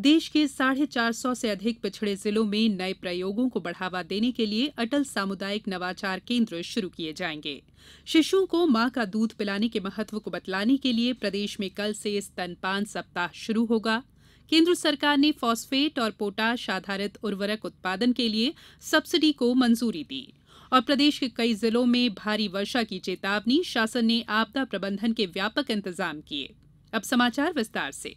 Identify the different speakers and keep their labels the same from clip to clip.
Speaker 1: देश के साढ़े चार सौ से अधिक पिछड़े जिलों में नए प्रयोगों को बढ़ावा देने के लिए अटल सामुदायिक नवाचार केन्द्र शुरू किये जायेंगे शिशुओं को मां का दूध पिलाने के महत्व को बतलाने के लिए प्रदेश में कल से स्तनपान सप्ताह शुरू होगा केंद्र सरकार ने फॉस्फेट और पोटाश आधारित उर्वरक उत्पादन के लिए सब्सिडी को मंजूरी दी और प्रदेश के कई जिलों में भारी वर्षा की चेतावनी शासन ने आपदा प्रबंधन के व्यापक इंतजाम किए अब समाचार विस्तार से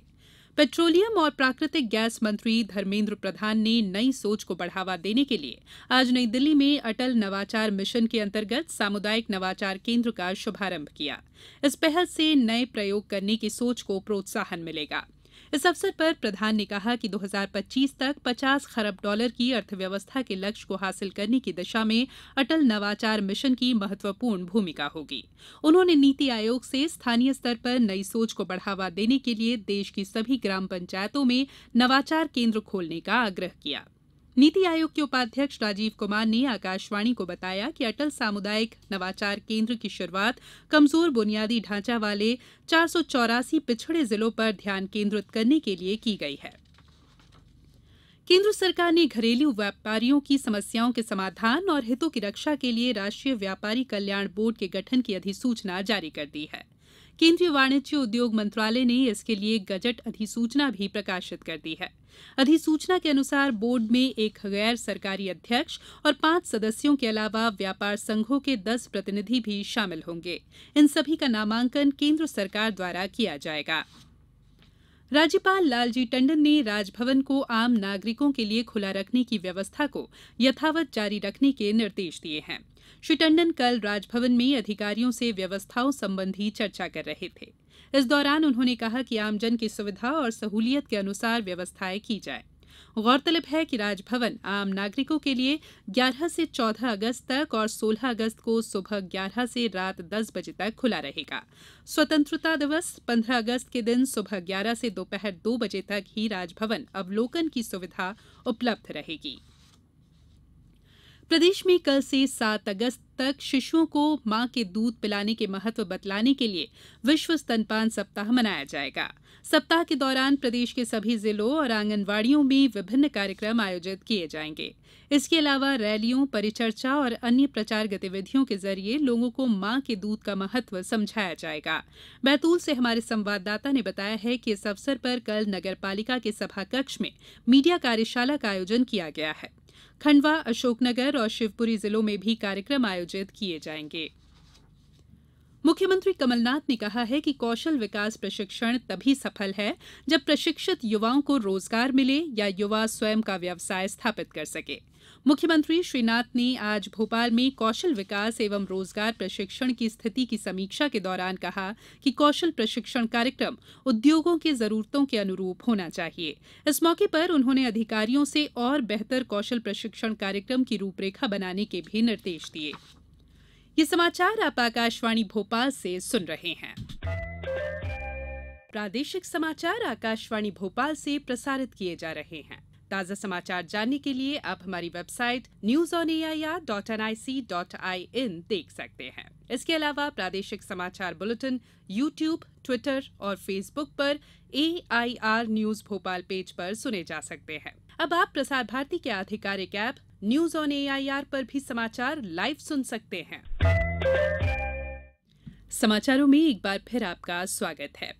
Speaker 1: पेट्रोलियम और प्राकृतिक गैस मंत्री धर्मेन्द्र प्रधान ने नई सोच को बढ़ावा देने के लिए आज नई दिल्ली में अटल नवाचार मिशन के अंतर्गत सामुदायिक नवाचार केन्द्र का शुभारंभ किया इस पहल से नए प्रयोग करने की सोच को प्रोत्साहन मिलेगा इस अवसर पर प्रधान ने कहा कि 2025 तक पचास खरब डॉलर की अर्थव्यवस्था के लक्ष्य को हासिल करने की दिशा में अटल नवाचार मिशन की महत्वपूर्ण भूमिका होगी उन्होंने नीति आयोग से स्थानीय स्तर पर नई सोच को बढ़ावा देने के लिए देश की सभी ग्राम पंचायतों में नवाचार केन्द्र खोलने का आग्रह किया नीति आयोग के उपाध्यक्ष राजीव कुमार ने आकाशवाणी को बताया कि अटल सामुदायिक नवाचार केन्द्र की शुरूआत कमजोर बुनियादी ढांचा वाले चार सौ चौरासी पिछड़े जिलों पर ध्यान केन्द्रित करने के लिए की गई है केंद्र सरकार ने घरेलू व्यापारियों की समस्याओं के समाधान और हितों की रक्षा के लिए राष्ट्रीय व्यापारी कल्याण बोर्ड के गठन की अधिसूचना जारी कर दी है केंद्रीय वाणिज्य उद्योग मंत्रालय ने इसके लिए गजट अधिसूचना भी प्रकाशित कर दी है अधिसूचना के अनुसार बोर्ड में एक गैर सरकारी अध्यक्ष और पांच सदस्यों के अलावा व्यापार संघों के दस प्रतिनिधि भी शामिल होंगे इन सभी का नामांकन केंद्र सरकार द्वारा किया जाएगा राज्यपाल लालजी टंडन ने राजभवन को आम नागरिकों के लिए खुला रखने की व्यवस्था को यथावत जारी रखने के निर्देश दिये हैं श्री टंडन कल राजभवन में अधिकारियों से व्यवस्थाओं संबंधी चर्चा कर रहे थे इस दौरान उन्होंने कहा कि आमजन की सुविधा और सहूलियत के अनुसार व्यवस्थाएं की जाएं गौरतलब है कि राजभवन आम नागरिकों के लिए ग्यारह से चौदह अगस्त तक और सोलह अगस्त को सुबह ग्यारह से रात दस बजे तक खुला रहेगा स्वतंत्रता दिवस पंद्रह अगस्त के दिन सुबह ग्यारह से दोपहर दो बजे तक ही राजभवन अवलोकन की सुविधा उपलब्ध रहेगी प्रदेश में कल से सात अगस्त तक शिशुओं को मां के दूध पिलाने के महत्व बतलाने के लिए विश्व स्तनपान सप्ताह मनाया जाएगा सप्ताह के दौरान प्रदेश के सभी जिलों और आंगनवाड़ियों में विभिन्न कार्यक्रम आयोजित किए जाएंगे इसके अलावा रैलियों परिचर्चा और अन्य प्रचार गतिविधियों के जरिए लोगों को मां के दूध का महत्व समझाया जाएगा बैतूल से हमारे संवाददाता ने बताया है कि इस अवसर पर कल नगरपालिका के सभाकक्ष में मीडिया कार्यशाला का आयोजन किया गया है खंडवा अशोकनगर और शिवपुरी जिलों में भी कार्यक्रम आयोजित किये जायेंगे मुख्यमंत्री कमलनाथ ने कहा है कि कौशल विकास प्रशिक्षण तभी सफल है जब प्रशिक्षित युवाओं को रोजगार मिले या युवा स्वयं का व्यवसाय स्थापित कर सकें मुख्यमंत्री श्री नाथ ने आज भोपाल में कौशल विकास एवं रोजगार प्रशिक्षण की स्थिति की समीक्षा के दौरान कहा कि कौशल प्रशिक्षण कार्यक्रम उद्योगों की जरूरतों के अनुरूप होना चाहिए इस मौके पर उन्होंने अधिकारियों से और बेहतर कौशल प्रशिक्षण कार्यक्रम की रूपरेखा बनाने के भी निर्देश दिए समाचार आप आकाशवाणी भोपाल से सुन रहे हैं प्रादेशिक समाचार आकाशवाणी भोपाल से प्रसारित किए जा रहे हैं ताजा समाचार जानने के लिए आप हमारी website news on A I R dot N I C dot I in देख सकते हैं इसके अलावा प्रादेशिक समाचार बुलेटिन यू ट्यूब ट्विटर और फेसबुक पर A I R news Bhopal page पर सुने जा सकते हैं अब आप प्रसार भारती के आधिकारिक app news on A I R पर भी समाचार लाइव सुन सकते हैं समाचारों में एक बार फिर आपका स्वागत है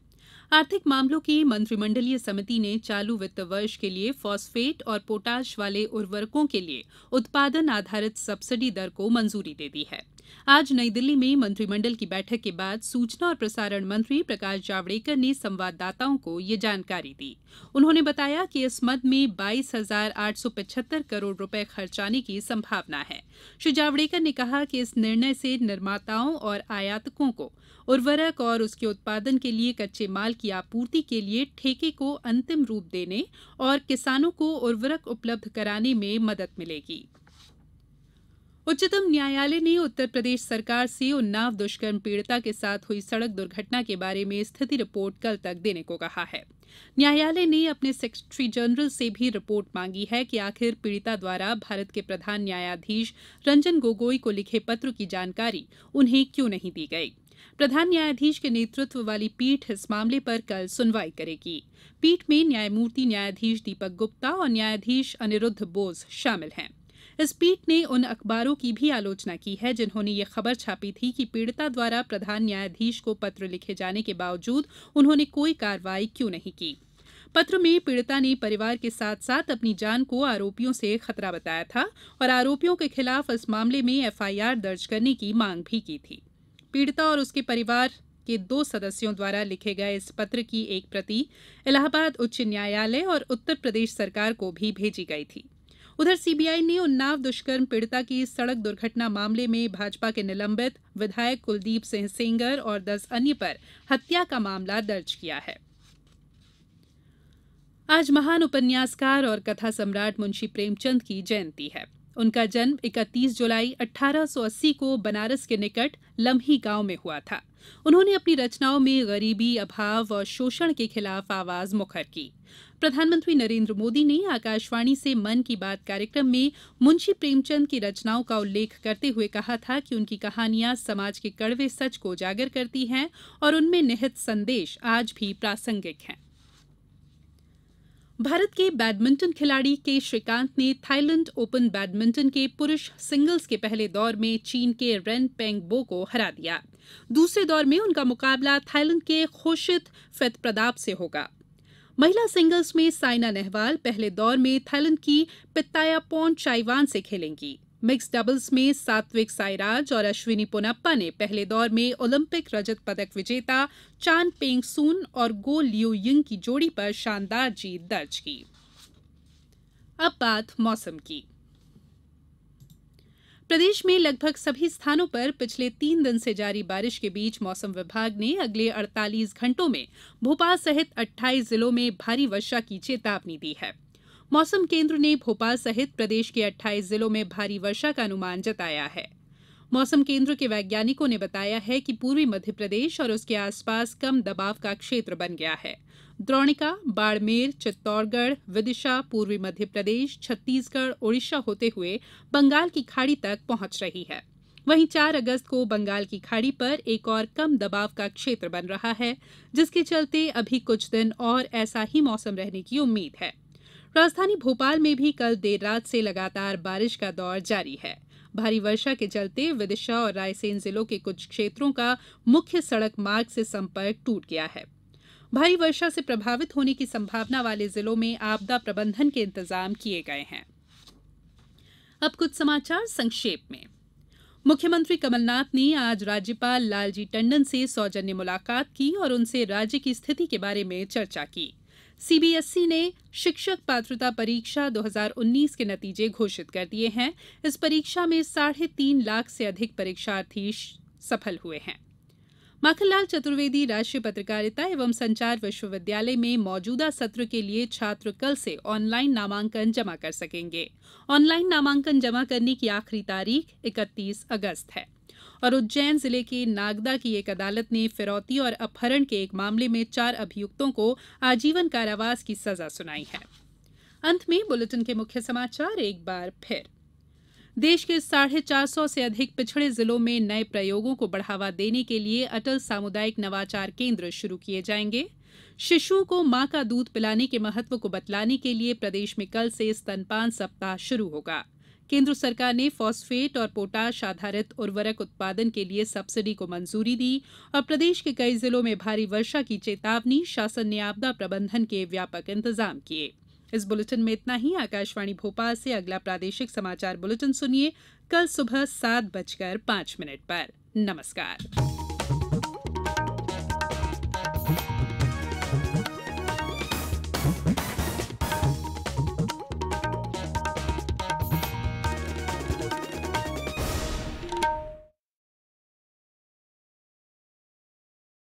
Speaker 1: आर्थिक मामलों की मंत्रिमंडलीय समिति ने चालू वित्त वर्ष के लिए फॉस्फेट और पोटाश वाले उर्वरकों के लिए उत्पादन आधारित सब्सिडी दर को मंजूरी दे दी है आज नई दिल्ली में मंत्रिमंडल की बैठक के बाद सूचना और प्रसारण मंत्री प्रकाश जावड़ेकर ने संवाददाताओं को ये जानकारी दी उन्होंने बताया कि इस मद में बाईस हजार आठ सौ करोड़ रुपए खर्चाने की संभावना है श्री जावड़ेकर ने कहा कि इस निर्णय से निर्माताओं और आयातकों को उर्वरक और उसके उत्पादन के लिए कच्चे माल की आपूर्ति के लिए ठेके को अंतिम रूप देने और किसानों को उर्वरक उपलब्ध कराने में मदद मिलेगी उच्चतम न्यायालय ने उत्तर प्रदेश सरकार से उन्नाव दुष्कर्म पीड़िता के साथ हुई सड़क दुर्घटना के बारे में स्थिति रिपोर्ट कल तक देने को कहा है न्यायालय ने अपने सेक्रेटरी जनरल से भी रिपोर्ट मांगी है कि आखिर पीड़िता द्वारा भारत के प्रधान न्यायाधीश रंजन गोगोई को लिखे पत्र की जानकारी उन्हें क्यों नहीं दी गई प्रधान न्यायाधीश के नेतृत्व वाली पीठ इस मामले पर कल सुनवाई करेगी पीठ में न्यायमूर्ति न्यायाधीश दीपक गुप्ता और न्यायाधीश अनिरुद्ध बोस शामिल हैं इस पीठ ने उन अखबारों की भी आलोचना की है जिन्होंने ये खबर छापी थी कि पीड़िता द्वारा प्रधान न्यायाधीश को पत्र लिखे जाने के बावजूद उन्होंने कोई कार्रवाई क्यों नहीं की पत्र में पीड़िता ने परिवार के साथ साथ अपनी जान को आरोपियों से खतरा बताया था और आरोपियों के खिलाफ इस मामले में एफआईआर दर्ज करने की मांग भी की थी पीड़िता और उसके परिवार के दो सदस्यों द्वारा लिखे गए इस पत्र की एक प्रति इलाहाबाद उच्च न्यायालय और उत्तर प्रदेश सरकार को भी भेजी गई थी उधर सीबीआई ने उन्नाव दुष्कर्म पीड़िता की सड़क दुर्घटना मामले में भाजपा के निलंबित विधायक कुलदीप सिंह सेंगर और दस अन्य पर हत्या का मामला दर्ज किया है आज महान उपन्यासकार और कथा सम्राट मुंशी प्रेमचंद की जयंती है उनका जन्म 31 जुलाई 1880 को बनारस के निकट लम्ही गांव में हुआ था उन्होंने अपनी रचनाओं में गरीबी अभाव और शोषण के खिलाफ आवाज मुखर की प्रधानमंत्री नरेंद्र मोदी ने आकाशवाणी से मन की बात कार्यक्रम में मुंशी प्रेमचंद की रचनाओं का उल्लेख करते हुए कहा था कि उनकी कहानियां समाज के कड़वे सच को उजागर करती हैं और उनमें निहित संदेश आज भी प्रासंगिक हैं भारत के बैडमिंटन खिलाड़ी के श्रीकांत ने थाईलैंड ओपन बैडमिंटन के पुरुष सिंगल्स के पहले दौर में चीन के रेन पेंग बो को हरा दिया दूसरे दौर में उनका मुकाबला थाईलैंड के खोशित प्रदाप से होगा महिला सिंगल्स में साइना नेहवाल पहले दौर में थाईलैंड की पित्तायापोन चाइवान से खेलेंगी मिक्स डबल्स में सात्विक साईराज और अश्विनी पोनप्पा ने पहले दौर में ओलंपिक रजत पदक विजेता चान पेंगसून और गो लियो यिंग की जोड़ी पर शानदार जीत दर्ज की अब बात मौसम की प्रदेश में लगभग सभी स्थानों पर पिछले तीन दिन से जारी बारिश के बीच मौसम विभाग ने अगले 48 घंटों में भोपाल सहित 28 जिलों में भारी वर्षा की चेतावनी दी है मौसम केन्द्र ने भोपाल सहित प्रदेश के 28 जिलों में भारी वर्षा का अनुमान जताया है मौसम केन्द्र के वैज्ञानिकों ने बताया है कि पूर्वी मध्यप्रदेश और उसके आसपास कम दबाव का क्षेत्र बन गया है द्रोणिका बाड़मेर चित्तौड़गढ़ विदिशा पूर्वी मध्यप्रदेश छत्तीसगढ़ ओडिशा होते हुए बंगाल की खाड़ी तक पहुंच रही है वहीं 4 अगस्त को बंगाल की खाड़ी पर एक और कम दबाव का क्षेत्र बन रहा है जिसके चलते अभी कुछ दिन और ऐसा ही मौसम रहने की उम्मीद है राजधानी भोपाल में भी कल देर रात से लगातार बारिश का दौर जारी है भारी वर्षा के चलते विदिशा और रायसेन जिलों के कुछ क्षेत्रों का मुख्य सड़क मार्ग से संपर्क टूट गया है भारी वर्षा से प्रभावित होने की संभावना वाले जिलों में आपदा प्रबंधन के इंतजाम किए गए हैं अब कुछ समाचार संक्षेप में मुख्यमंत्री कमलनाथ ने आज राज्यपाल लालजी टंडन से सौजन्य मुलाकात की और उनसे राज्य की स्थिति के बारे में चर्चा की सीबीएसई ने शिक्षक पात्रता परीक्षा दो हजार उन्नीस के नतीजे घोषित कर दिए हैं इस परीक्षा में साढ़े तीन लाख से अधिक परीक्षार्थी सफल हुए हैं माखनलाल चतुर्वेदी राष्ट्रीय पत्रकारिता एवं संचार विश्वविद्यालय में मौजूदा सत्र के लिए छात्र कल से ऑनलाइन नामांकन जमा कर सकेंगे ऑनलाइन नामांकन जमा करने की आखिरी तारीख इकतीस अगस्त है और उज्जैन जिले के नागदा की एक अदालत ने फिरौती और अपहरण के एक मामले में चार अभियुक्तों को आजीवन कारावास की सजा सुनाई है अंत में बुलेटिन के मुख्य समाचार एक बार फिर देश के साढ़े चार सौ से अधिक पिछड़े जिलों में नए प्रयोगों को बढ़ावा देने के लिए अटल सामुदायिक नवाचार केंद्र शुरू किए जाएंगे शिशुओं को मां का दूध पिलाने के महत्व को बतलाने के लिए प्रदेश में कल से स्तनपान सप्ताह शुरू होगा केन्द्र सरकार ने फास्फेट और पोटाश आधारित उर्वरक उत्पादन के लिए सब्सिडी को मंजूरी दी और प्रदेश के कई जिलों में भारी वर्षा की चेतावनी शासन ने आपदा प्रबंधन के व्यापक इंतजाम किये इस बुलेटिन में इतना ही आकाशवाणी भोपाल से अगला प्रादेशिक समाचार बुलेटिन सुनिए कल सुबह सात बजकर पांच मिनट पर नमस्कार